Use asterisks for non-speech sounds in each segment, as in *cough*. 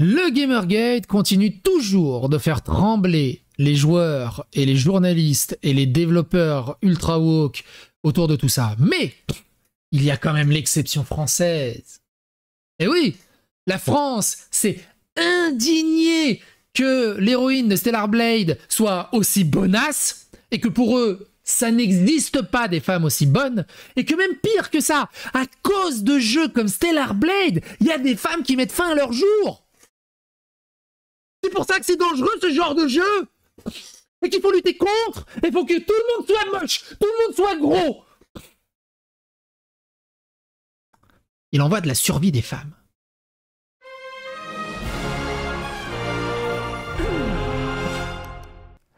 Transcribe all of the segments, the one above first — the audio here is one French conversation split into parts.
Le Gamergate continue toujours de faire trembler les joueurs et les journalistes et les développeurs ultra woke autour de tout ça. Mais il y a quand même l'exception française. Et eh oui, la France s'est indignée que l'héroïne de Stellar Blade soit aussi bonasse et que pour eux, ça n'existe pas des femmes aussi bonnes, et que même pire que ça, à cause de jeux comme Stellar Blade, il y a des femmes qui mettent fin à leur jour. C'est pour ça que c'est dangereux ce genre de jeu et qu'il faut lutter contre, et faut que tout le monde soit moche, tout le monde soit gros. Il en va de la survie des femmes.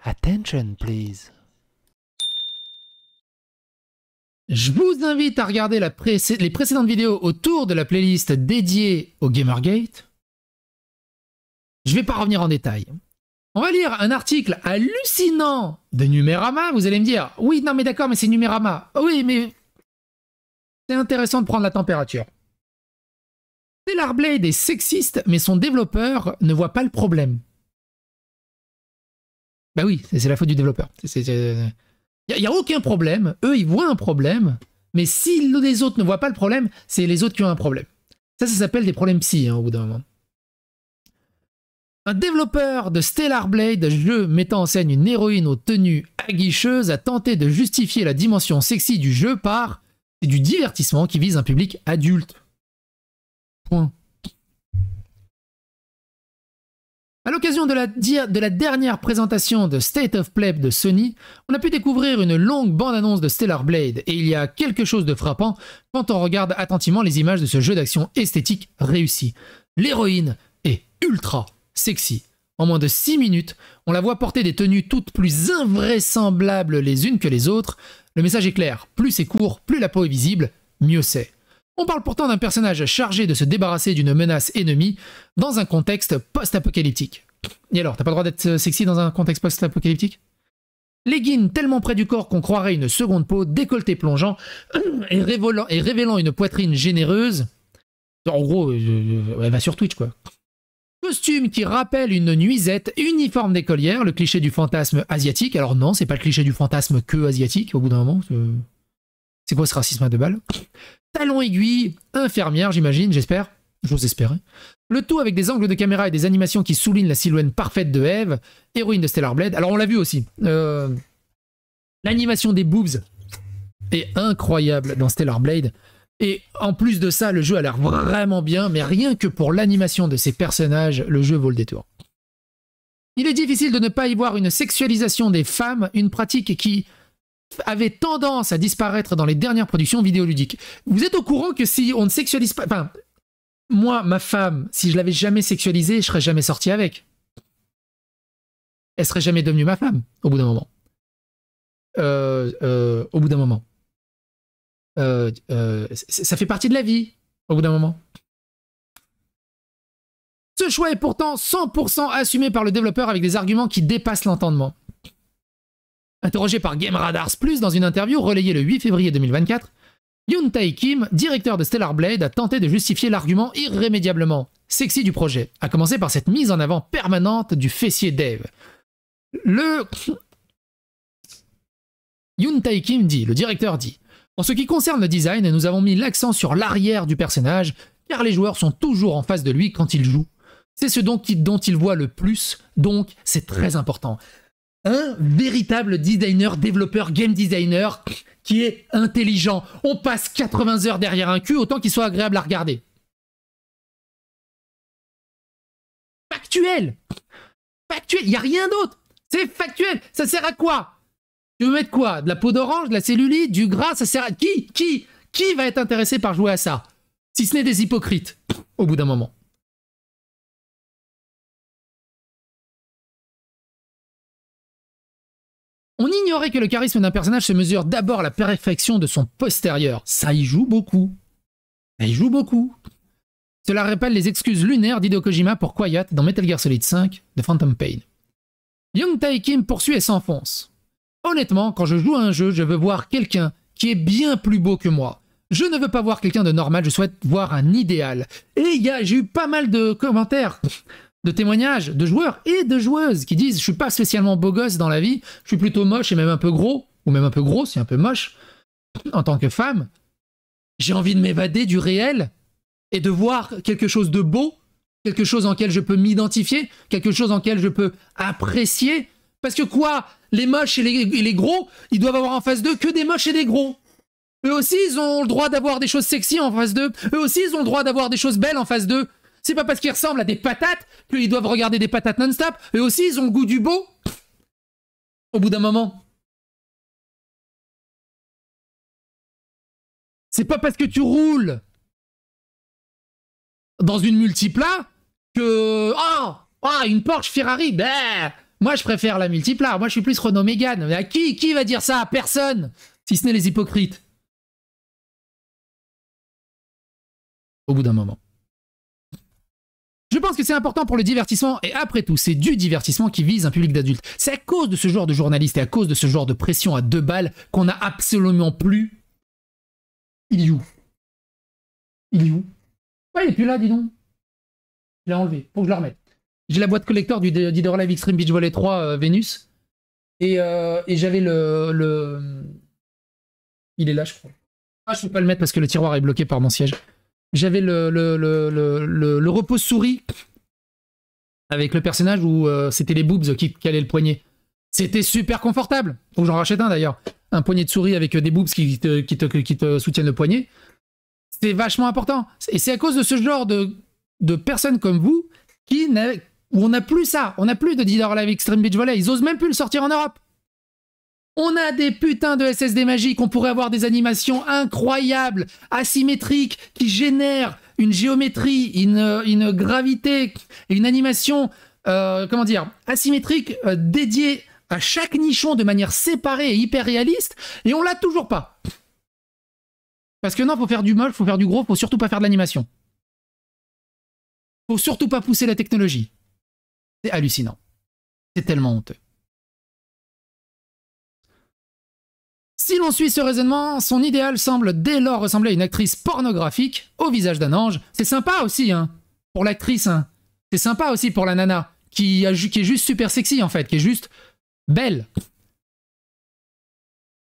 Attention, please. Je vous invite à regarder les précédentes vidéos autour de la playlist dédiée au Gamergate. Je vais pas revenir en détail. On va lire un article hallucinant de Numérama. Vous allez me dire, oui, non, mais d'accord, mais c'est Numérama. Oui, mais c'est intéressant de prendre la température. Stellar Blade est sexiste, mais son développeur ne voit pas le problème. Bah oui, c'est la faute du développeur. Il n'y a, aucun problème. Eux, ils voient un problème, mais si les autres ne voit pas le problème, c'est les autres qui ont un problème. Ça, ça s'appelle des problèmes psy, hein, au bout d'un moment. Un développeur de Stellar Blade, jeu mettant en scène une héroïne aux tenues aguicheuses, a tenté de justifier la dimension sexy du jeu par du divertissement qui vise un public adulte. Point. À l'occasion de la, dernière présentation de State of Play de Sony, on a pu découvrir une longue bande-annonce de Stellar Blade, et il y a quelque chose de frappant quand on regarde attentivement les images de ce jeu d'action esthétique réussi. L'héroïne est ultra sexy. En moins de 6 minutes, on la voit porter des tenues toutes plus invraisemblables les unes que les autres. Le message est clair, plus c'est court, plus la peau est visible, mieux c'est. On parle pourtant d'un personnage chargé de se débarrasser d'une menace ennemie dans un contexte post-apocalyptique. Et alors, t'as pas le droit d'être euh, sexy dans un contexte post-apocalyptique Leggings tellement près du corps qu'on croirait une seconde peau, décolleté plongeant *clears throat* et révélant, et révélant une poitrine généreuse. En gros, euh, euh, elle va sur Twitch quoi costume qui rappelle une nuisette, uniforme d'écolière, le cliché du fantasme asiatique. Alors non, c'est pas le cliché du fantasme que asiatique, au bout d'un moment. C'est quoi ce racisme à deux balles Talon aiguille, infirmière, j'imagine, j'espère. J'ose espérer. Le tout avec des angles de caméra et des animations qui soulignent la silhouette parfaite de Eve, héroïne de Stellar Blade. Alors on l'a vu aussi. Euh, l'animation des boobs est incroyable dans Stellar Blade. Et en plus de ça, le jeu a l'air vraiment bien, mais rien que pour l'animation de ces personnages, le jeu vaut le détour. Il est difficile de ne pas y voir une sexualisation des femmes, une pratique qui avait tendance à disparaître dans les dernières productions vidéoludiques. Vous êtes au courant que si on ne sexualise pas... Enfin, moi, ma femme, si je l'avais jamais sexualisée, je serais jamais sorti avec. Elle serait jamais devenue ma femme, au bout d'un moment. Euh, euh, au bout d'un moment. Euh, euh, ça fait partie de la vie, au bout d'un moment. Ce choix est pourtant 100% assumé par le développeur avec des arguments qui dépassent l'entendement. Interrogé par Game Radars Plus dans une interview relayée le 8 février 2024, Yoon Tae Kim, directeur de Stellar Blade, a tenté de justifier l'argument irrémédiablement sexy du projet, à commencer par cette mise en avant permanente du fessier Dave. Le Yoon Tae Kim dit, le directeur dit en ce qui concerne le design, nous avons mis l'accent sur l'arrière du personnage, car les joueurs sont toujours en face de lui quand il joue. C'est ce dont ils dont voit le plus, donc c'est très important. Un véritable designer, développeur, game designer qui est intelligent. On passe 80 heures derrière un cul, autant qu'il soit agréable à regarder. Factuel Factuel, il n'y a rien d'autre C'est factuel Ça sert à quoi tu veux mettre quoi De la peau d'orange, de la cellulite, du gras, ça sert à... Qui Qui Qui va être intéressé par jouer à ça Si ce n'est des hypocrites, au bout d'un moment. On ignorait que le charisme d'un personnage se mesure d'abord à la perfection de son postérieur. Ça y joue beaucoup. Ça y joue beaucoup. Cela rappelle les excuses lunaires d'Hideo Kojima pour Quiet dans Metal Gear Solid 5 de Phantom Pain. Young Tae Kim poursuit et s'enfonce. Honnêtement, quand je joue à un jeu, je veux voir quelqu'un qui est bien plus beau que moi. Je ne veux pas voir quelqu'un de normal, je souhaite voir un idéal. Et y j'ai eu pas mal de commentaires, de témoignages de joueurs et de joueuses qui disent je suis pas spécialement beau gosse dans la vie, je suis plutôt moche et même un peu gros, ou même un peu gros, et un peu moche, en tant que femme. J'ai envie de m'évader du réel et de voir quelque chose de beau, quelque chose en quel je peux m'identifier, quelque chose en quel je peux apprécier. Parce que quoi les moches et les, gros, ils doivent avoir en face d'eux que des moches et des gros. Eux aussi, ils ont le droit d'avoir des choses sexy en face d'eux. Eux aussi, ils ont le droit d'avoir des choses belles en face d'eux. C'est pas parce qu'ils ressemblent à des patates qu'ils doivent regarder des patates non-stop. Eux aussi, ils ont le goût du beau. Au bout d'un moment. C'est pas parce que tu roules dans une multipla que... Ah oh, Ah, une Porsche Ferrari Bah moi, je préfère la multiplar. Moi, je suis plus Renault Mégane. Mais à qui, qui va dire ça Personne Si ce n'est les hypocrites. Au bout d'un moment. Je pense que c'est important pour le divertissement, et après tout, c'est du divertissement qui vise un public d'adultes. C'est à cause de ce genre de journaliste et à cause de ce genre de pression à deux balles qu'on n'a absolument plus. Il est où Il est où il est plus là, dis donc. Je l'ai enlevé, faut que je le remette j'ai la boîte collector du Dider Live Extreme Beach Volley 3 euh, Vénus. Euh, et, j'avais le, le. Il est là, je crois. Ah, je peux pas le mettre parce que le tiroir est bloqué par mon siège. J'avais le, le, le, repose-souris avec le personnage où euh, c'était les boobs qui calaient le poignet. C'était super confortable. Faut que j'en rachète un d'ailleurs. Un poignet de souris avec des boobs qui te, qui te, soutiennent le poignet. C'était vachement important. Et c'est à cause de ce genre de, de personnes comme vous qui, où on n'a plus ça, on n'a plus de Dealer Live Extreme Beach Volley, ils osent même plus le sortir en Europe. On a des putains de SSD magiques, on pourrait avoir des animations incroyables, asymétriques, qui génèrent une géométrie, une, gravité, une animation, euh, comment dire, asymétrique, euh, dédiée à chaque nichon de manière séparée et hyper réaliste, et on l'a toujours pas. Parce que non, faut faire du moche, faut faire du gros, faut surtout pas faire de l'animation. Faut surtout pas pousser la technologie. C'est hallucinant. C'est tellement honteux. Si l'on suit ce raisonnement, son idéal semble dès lors ressembler à une actrice pornographique au visage d'un ange. C'est sympa aussi, hein, pour l'actrice. Hein. C'est sympa aussi pour la nana, qui, a, est juste super sexy en fait, qui est juste belle.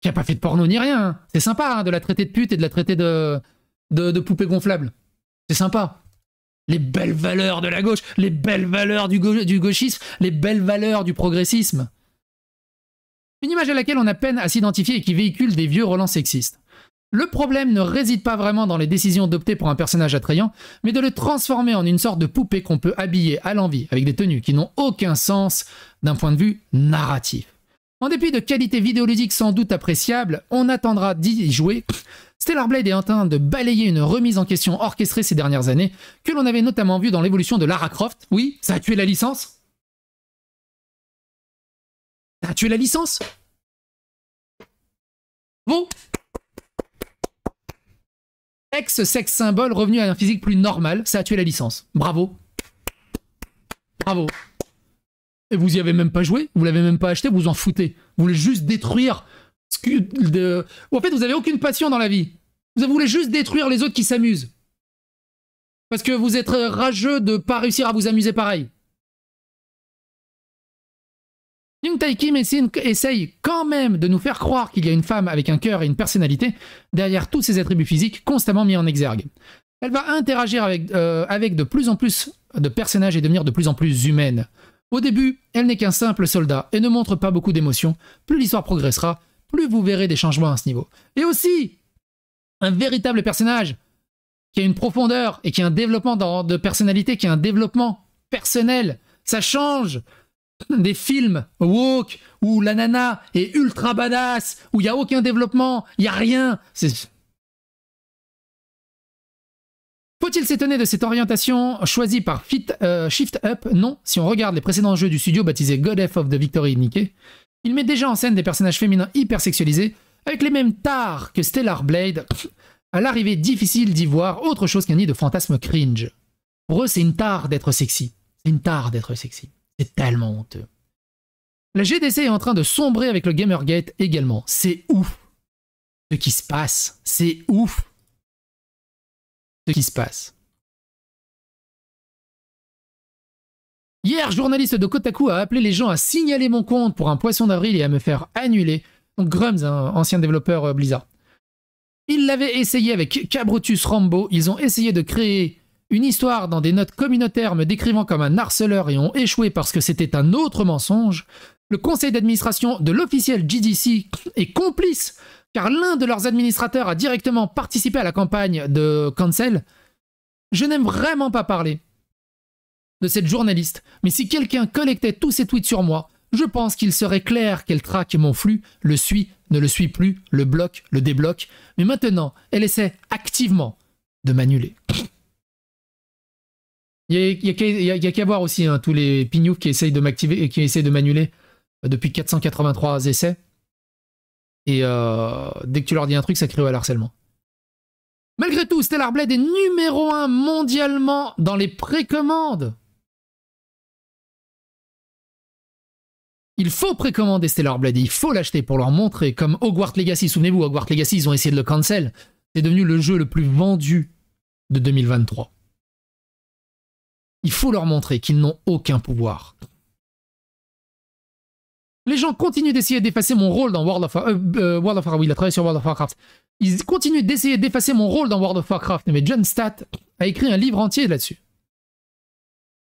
Qui a pas fait de porno ni rien. Hein. C'est sympa hein, de la traiter de pute et de la traiter de, de poupée gonflable. C'est sympa les belles valeurs de la gauche, les belles valeurs du, gauchisme, les belles valeurs du progressisme. Une image à laquelle on a peine à s'identifier et qui véhicule des vieux relents sexistes. Le problème ne réside pas vraiment dans les décisions d'opter pour un personnage attrayant, mais de le transformer en une sorte de poupée qu'on peut habiller à l'envie avec des tenues qui n'ont aucun sens d'un point de vue narratif. En dépit de qualités vidéoludiques sans doute appréciables, on attendra d'y jouer Stellar Blade est en train de balayer une remise en question orchestrée ces dernières années, que l'on avait notamment vu dans l'évolution de Lara Croft. Oui, ça a tué la licence Ça a tué la licence Vous. Ex-sex symbole revenu à un physique plus normal, ça a tué la licence. Bravo. Bravo. Et vous y avez même pas joué, vous l'avez même pas acheté, vous vous en foutez. Vous voulez juste détruire de... en fait, vous n'avez aucune passion dans la vie. Vous voulez juste détruire les autres qui s'amusent. Parce que vous êtes rageux de ne pas réussir à vous amuser pareil. Yung Taiki Kim essaye quand même de nous faire croire qu'il y a une femme avec un cœur et une personnalité derrière tous ses attributs physiques constamment mis en exergue. Elle va interagir avec, euh, avec de plus en plus de personnages et devenir de plus en plus humaine. Au début, elle n'est qu'un simple soldat et ne montre pas beaucoup d'émotions. Plus l'histoire progressera, plus vous verrez des changements à ce niveau. Et aussi, un véritable personnage qui a une profondeur et qui a un développement de personnalité, qui a un développement personnel. Ça change *clears throat* des films woke où la nana est ultra badass, où il n'y a aucun développement, il n'y a rien. Faut-il s'étonner de cette orientation choisie par Fit, euh, Shift Up Non, si on regarde les précédents jeux du studio baptisé God of the Victory Nikkei, il met déjà en scène des personnages féminins hyper sexualisés, avec les mêmes tares que Stellar Blade, à l'arrivée difficile d'y voir autre chose qu'un nid de fantasmes cringe. Pour eux, c'est une tare d'être sexy. C'est une tare d'être sexy. C'est tellement honteux. La GDC est en train de sombrer avec le Gamergate également. C'est ouf. Ce qui se passe, c'est ouf. Ce qui se passe. Hier, journaliste de Kotaku a appelé les gens à signaler mon compte pour un poisson d'avril et à me faire annuler. Donc Grums, un ancien développeur euh, Blizzard. Ils l'avaient essayé avec Cabrutus Rambo. Ils ont essayé de créer une histoire dans des notes communautaires me décrivant comme un harceleur et ont échoué parce que c'était un autre mensonge. Le conseil d'administration de l'officiel GDC est complice car l'un de leurs administrateurs a directement participé à la campagne de cancel. Je n'aime vraiment pas parler de cette journaliste, mais si quelqu'un collectait tous ses tweets sur moi, je pense qu'il serait clair qu'elle traque mon flux, le suit, ne le suit plus, le bloque, le débloque, mais maintenant, elle essaie activement de m'annuler. Il y a, qu'à voir aussi hein, tous les pignoux qui essayent de m'activer et qui de m'annuler euh, depuis 483 essais. Et euh, dès que tu leur dis un truc, ça crée à harcèlement. Malgré tout, Stellar Blade est numéro 1 mondialement dans les précommandes. Il faut précommander Stellar Blade, il faut l'acheter pour leur montrer, comme Hogwarts Legacy. Souvenez-vous, Hogwarts Legacy, ils ont essayé de le cancel. C'est devenu le jeu le plus vendu de 2023. Il faut leur montrer qu'ils n'ont aucun pouvoir. Les gens continuent d'essayer d'effacer mon rôle dans euh, euh, World of, Warcraft. Oui, il a travaillé sur World of Warcraft. Ils continuent d'essayer d'effacer mon rôle dans World of Warcraft. Mais John Stat a écrit un livre entier là-dessus.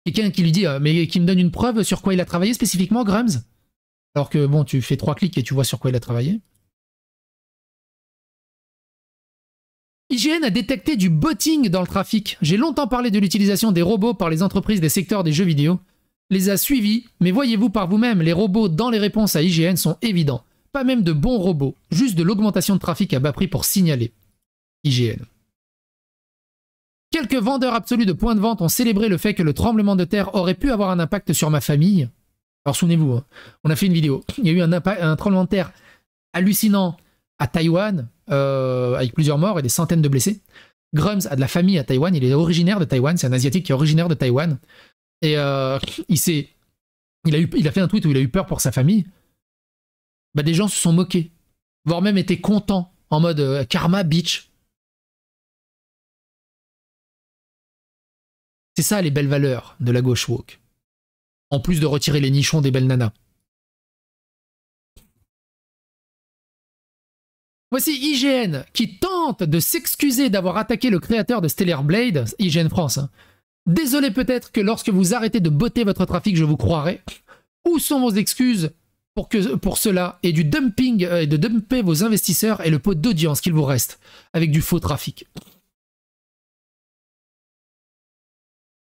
Quelqu'un qui lui dit, euh, mais qui me donne une preuve sur quoi il a travaillé spécifiquement, Grums alors que bon, tu fais trois clics et tu vois sur quoi il a travaillé. IGN a détecté du botting dans le trafic. J'ai longtemps parlé de l'utilisation des robots par les entreprises des secteurs des jeux vidéo. Les a suivis, mais voyez-vous par vous-même, les robots dans les réponses à IGN sont évidents. Pas même de bons robots, juste de l'augmentation de trafic à bas prix pour signaler. IGN. Quelques vendeurs absolus de points de vente ont célébré le fait que le tremblement de terre aurait pu avoir un impact sur ma famille. Alors souvenez-vous, hein, on a fait une vidéo. Il y a eu un, tremblement de terre hallucinant à Taïwan, euh, avec plusieurs morts et des centaines de blessés. Grums a de la famille à Taïwan, il est originaire de Taïwan, c'est un Asiatique qui est originaire de Taïwan. Et euh, il, a fait un tweet où il a eu peur pour sa famille. Bah, des gens se sont moqués, voire même étaient contents, en mode euh, karma bitch. C'est ça les belles valeurs de la gauche woke en plus de retirer les nichons des belles nanas. Voici IGN qui tente de s'excuser d'avoir attaqué le créateur de Stellar Blade, IGN France. Désolé peut-être que lorsque vous arrêtez de botter votre trafic, je vous croirai. Où sont vos excuses pour, que, pour cela et du dumping euh, de dumper vos investisseurs et le pot d'audience qu'il vous reste avec du faux trafic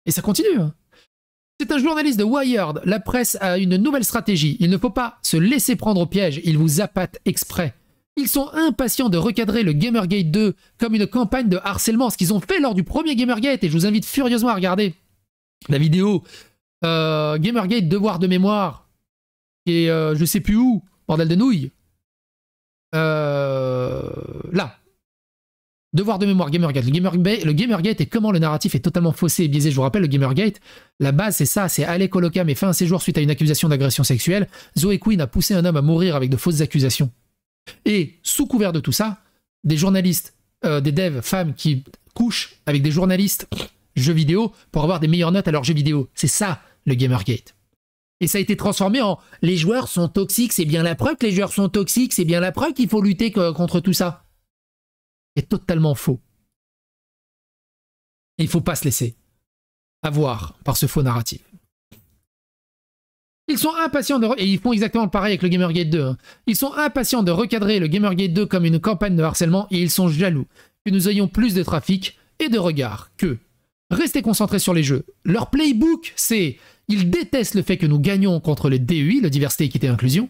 Et ça continue. Hein. C'est un journaliste de Wired. La presse a une nouvelle stratégie. Il ne faut pas se laisser prendre au piège. Ils vous appâtent exprès. Ils sont impatients de recadrer le Gamergate 2 comme une campagne de harcèlement, ce qu'ils ont fait lors du premier Gamergate, et je vous invite furieusement à regarder la vidéo euh, Gamergate Devoir de mémoire, et je euh, je sais plus où, bordel de nouilles. Euh, là, Devoir de mémoire Gamergate. Le, Gamergate. le Gamergate est comment le narratif est totalement faussé et biaisé. Je vous rappelle, le Gamergate, la base c'est ça, c'est Alec Coloca mais fin à ses suite à une accusation d'agression sexuelle. Zoe Quinn a poussé un homme à mourir avec de fausses accusations. Et sous couvert de tout ça, des journalistes, euh, des devs, femmes qui couchent avec des journalistes jeux vidéo pour avoir des meilleures notes à leurs jeux vidéo. C'est ça le Gamergate. Et ça a été transformé en les joueurs sont toxiques, c'est bien la preuve que les joueurs sont toxiques, c'est bien la preuve qu'il faut lutter contre tout ça est totalement faux. il ne faut pas se laisser avoir par ce faux narratif. Ils sont impatients de... Et ils font exactement pareil avec le Gamergate 2. Hein. Ils sont impatients de recadrer le Gamergate 2 comme une campagne de harcèlement et ils sont jaloux que nous ayons plus de trafic et de regards que... rester concentrés sur les jeux. Leur playbook, c'est... Ils détestent le fait que nous gagnons contre les DUI, la diversité, équité et inclusion.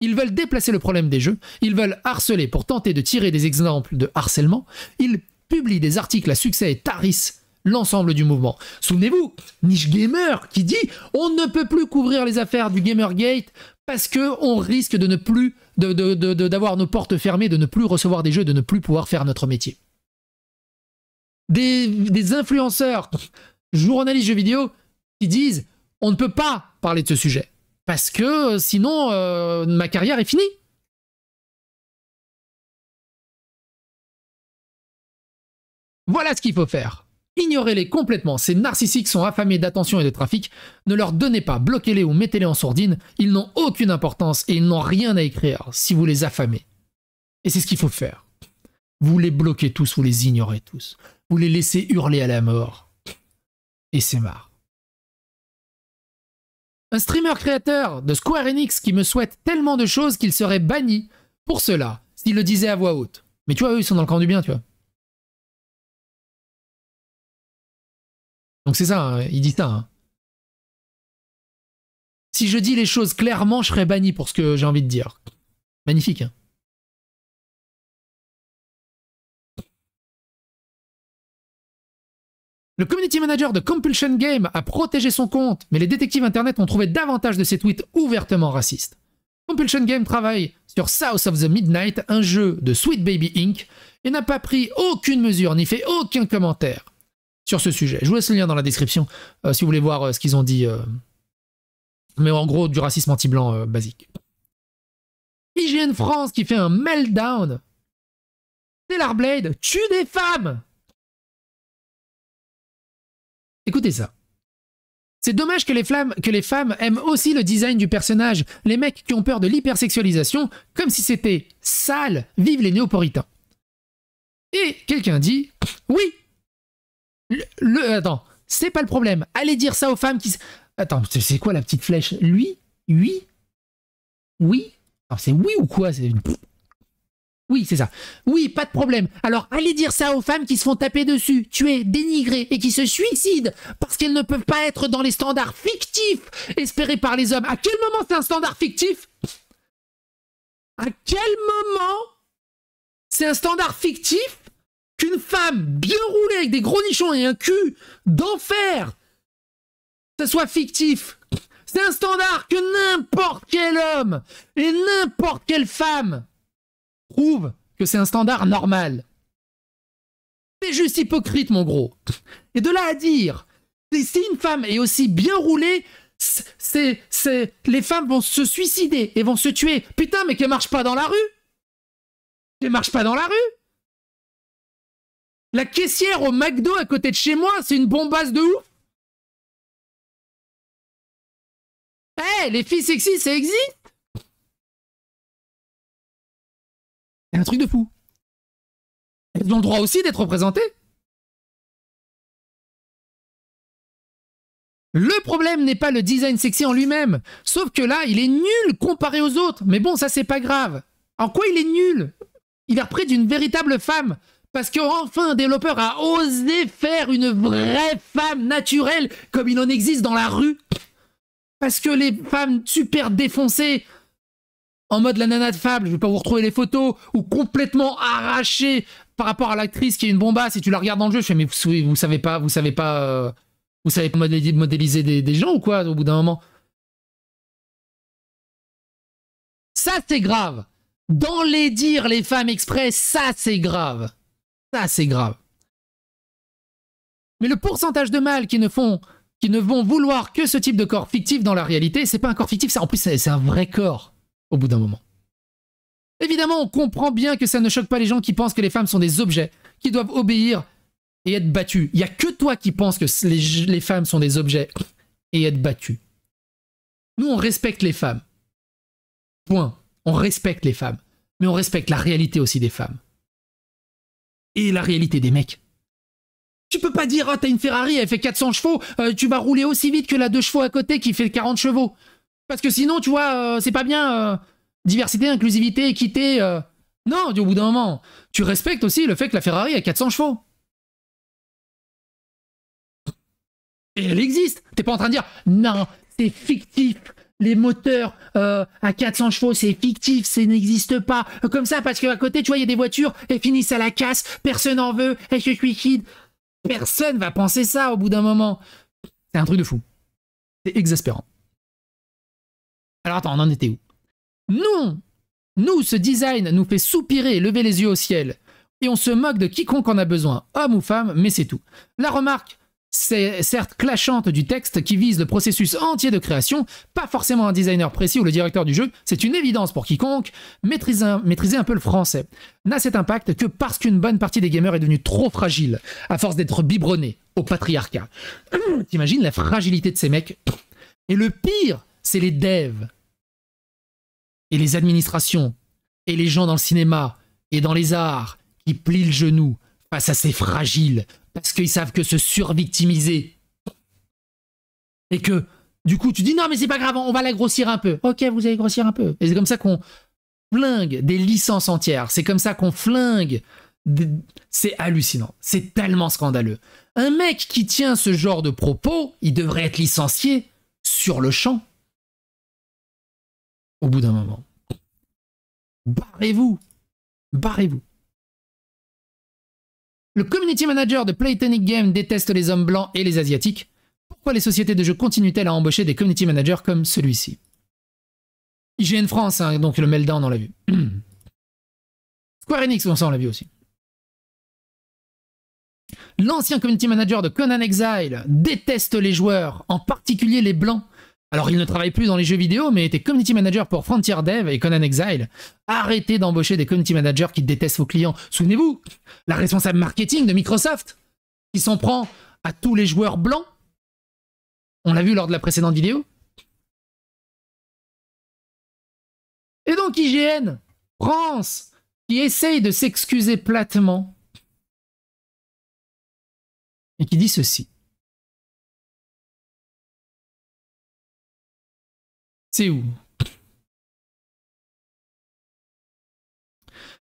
Ils veulent déplacer le problème des jeux, ils veulent harceler pour tenter de tirer des exemples de harcèlement, ils publient des articles à succès et tarissent l'ensemble du mouvement. Souvenez-vous, Niche Gamer qui dit on ne peut plus couvrir les affaires du Gamergate parce qu'on risque de ne plus d'avoir nos portes fermées, de ne plus recevoir des jeux, de ne plus pouvoir faire notre métier. Des, des influenceurs, journalistes jeux vidéo, qui disent on ne peut pas parler de ce sujet. Parce que euh, sinon, euh, ma carrière est finie. Voilà ce qu'il faut faire. Ignorez-les complètement. Ces narcissiques sont affamés d'attention et de trafic. Ne leur donnez pas, bloquez-les ou mettez-les en sourdine. Ils n'ont aucune importance et ils n'ont rien à écrire si vous les affamez. Et c'est ce qu'il faut faire. Vous les bloquez tous, vous les ignorez tous. Vous les laissez hurler à la mort. Et c'est marre un streamer créateur de Square Enix qui me souhaite tellement de choses qu'il serait banni pour cela, s'il le disait à voix haute. Mais tu vois, eux, ils sont dans le camp du bien, tu vois. Donc c'est ça, hein, il dit ça. Hein. Si je dis les choses clairement, je serais banni pour ce que j'ai envie de dire. Magnifique. Hein. Le community manager de Compulsion Game a protégé son compte, mais les détectives internet ont trouvé davantage de ses tweets ouvertement racistes. Compulsion Game travaille sur South of the Midnight, un jeu de Sweet Baby Inc., et n'a pas pris aucune mesure ni fait aucun commentaire sur ce sujet. Je vous laisse le lien dans la description euh, si vous voulez voir euh, ce qu'ils ont dit. Euh. Mais en gros, du racisme anti-blanc basique. IGN France qui fait un meltdown. Taylor Blade tue des femmes Écoutez ça. C'est dommage que les, femmes aiment aussi le design du personnage. Les mecs qui ont peur de l'hypersexualisation, comme si c'était sale, vivent les néoporitains. Et quelqu'un dit Oui le, Attends, c'est pas le problème. Allez dire ça aux femmes qui. Attends, c'est quoi la petite flèche Lui Oui Oui C'est oui ou quoi oui, c'est ça. Oui, pas de problème. Alors allez dire ça aux femmes qui se font taper dessus, tuer, dénigrer et qui se suicident parce qu'elles ne peuvent pas être dans les standards fictifs espérés par les hommes. À quel moment c'est un standard fictif À quel moment c'est un standard fictif qu'une femme bien roulée avec des gros nichons et un cul d'enfer, ça soit fictif C'est un standard que n'importe quel homme et n'importe quelle femme prouve que c'est un standard normal. C'est juste hypocrite, mon gros. Et de là à dire, si une femme est aussi bien roulée, c'est, c'est, les femmes vont se suicider et vont se tuer. Putain, mais qu'elles marchent pas dans la rue Qu'elles marchent pas dans la rue La caissière au McDo à côté de chez moi, c'est une bombasse de ouf Eh, les filles sexy, ça existe un truc de fou. Elles ont le droit aussi d'être représentées. Le problème n'est pas le design sexy en lui-même, sauf que là, il est nul comparé aux autres. Mais bon, ça c'est pas grave. En quoi il est nul Il est repris d'une véritable femme, parce que enfin un développeur a osé faire une vraie femme naturelle comme il en existe dans la rue. Parce que les femmes super défoncées en mode la nana de fable, je vais pas vous retrouver les photos, ou complètement arraché par rapport à l'actrice qui est une bombasse, si tu la regardes dans le jeu, je fais mais vous, savez pas, vous savez pas, euh, vous savez pas modéliser des, des gens ou quoi au bout d'un moment. Ça c'est grave. Dans les dire les femmes exprès, ça c'est grave. Ça c'est grave. Mais le pourcentage de mâles qui ne font, qui ne vont vouloir que ce type de corps fictif dans la réalité, c'est pas un corps fictif, c'est en plus c'est un vrai corps au bout d'un moment. Évidemment, on comprend bien que ça ne choque pas les gens qui pensent que les femmes sont des objets, qui doivent obéir et être battues. Il n'y a que toi qui penses que les, femmes sont des objets et être battues. Nous, on respecte les femmes. Point. On respecte les femmes. Mais on respecte la réalité aussi des femmes. Et la réalité des mecs. Tu peux pas dire, ah, oh, t'as une Ferrari, elle fait 400 chevaux, euh, tu vas rouler aussi vite que la deux chevaux à côté qui fait 40 chevaux. Parce que sinon, tu vois, euh, c'est pas bien euh, diversité, inclusivité, équité. Euh. Non, au bout d'un moment, tu respectes aussi le fait que la Ferrari a 400 chevaux. Et elle existe. T'es pas en train de dire, non, c'est fictif. Les moteurs à 400 chevaux, c'est fictif, ça n'existe pas. Comme ça, parce qu'à côté, tu vois, il y a des voitures, elles finissent à la casse, personne n'en veut, je suis kid Personne va penser ça au bout d'un moment. C'est un truc de fou. C'est exaspérant. Alors attends, on en était où Non Nous, ce design nous fait soupirer et lever les yeux au ciel. Et on se moque de quiconque en a besoin, homme ou femme, mais c'est tout. La remarque, c'est certes clashante du texte qui vise le processus entier de création, pas forcément un designer précis ou le directeur du jeu, c'est une évidence pour quiconque, maîtriser un, un peu le français n'a cet impact que parce qu'une bonne partie des gamers est devenue trop fragile, à force d'être biberonnés, au patriarcat. *clears throat* T'imagines la fragilité de ces mecs Et le pire, c'est les devs et les administrations et les gens dans le cinéma et dans les arts qui plient le genou face à ces fragiles parce qu'ils savent que se survictimiser et que du coup tu dis non mais c'est pas grave on va la grossir un peu ok vous allez grossir un peu et c'est comme ça qu'on flingue des licences entières c'est comme ça qu'on flingue c'est hallucinant c'est tellement scandaleux un mec qui tient ce genre de propos il devrait être licencié sur le champ au bout d'un moment. Barrez-vous Barrez-vous Le community manager de Playtonic Games déteste les hommes blancs et les asiatiques. Pourquoi les sociétés de jeux continuent-elles à embaucher des community managers comme celui-ci IGN France, hein, donc le meltdown, on l'a vu. *clears throat* Square Enix, on on l'a vu aussi. L'ancien community manager de Conan Exile déteste les joueurs, en particulier les blancs, alors, il ne travaille plus dans les jeux vidéo, mais était community manager pour Frontier Dev et Conan Exile. Arrêtez d'embaucher des community managers qui détestent vos clients. Souvenez-vous, la responsable marketing de Microsoft, qui s'en prend à tous les joueurs blancs. On l'a vu lors de la précédente vidéo. Et donc, IGN, France, qui essaye de s'excuser platement et qui dit ceci. C'est où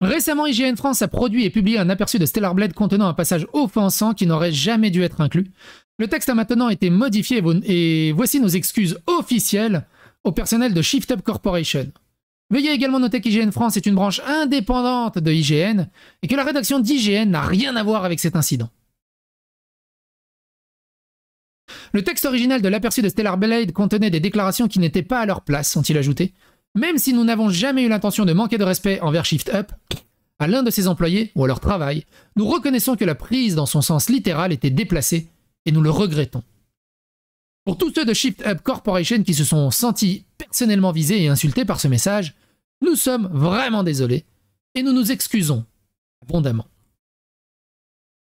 Récemment, IGN France a produit et publié un aperçu de Stellar Blade contenant un passage offensant qui n'aurait jamais dû être inclus. Le texte a maintenant été modifié et voici nos excuses officielles au personnel de Shift Up Corporation. Veuillez également noter qu'IGN France est une branche indépendante de IGN et que la rédaction d'IGN n'a rien à voir avec cet incident. Le texte original de l'aperçu de Stellar Blade contenait des déclarations qui n'étaient pas à leur place, ont-ils ajouté. Même si nous n'avons jamais eu l'intention de manquer de respect envers Shift Up, à l'un de ses employés ou à leur travail, nous reconnaissons que la prise dans son sens littéral était déplacée et nous le regrettons. Pour tous ceux de Shift Up Corporation qui se sont sentis personnellement visés et insultés par ce message, nous sommes vraiment désolés et nous nous excusons abondamment.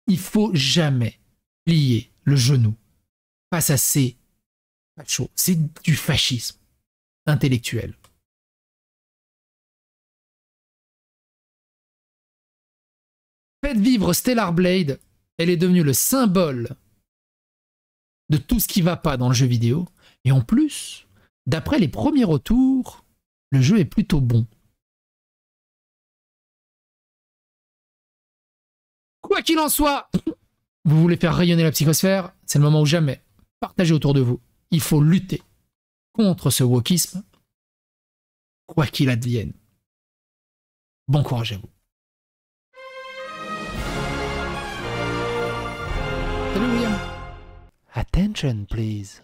Il faut jamais plier le genou face assez, ces C'est du fascisme intellectuel. Faites vivre Stellar Blade. Elle est devenue le symbole de tout ce qui va pas dans le jeu vidéo. Et en plus, d'après les premiers retours, le jeu est plutôt bon. Quoi qu'il en soit, vous voulez faire rayonner la psychosphère, c'est le moment ou jamais partagez autour de vous. Il faut lutter contre ce wokisme, quoi qu'il advienne. Bon courage à vous. Salut William. Attention, please.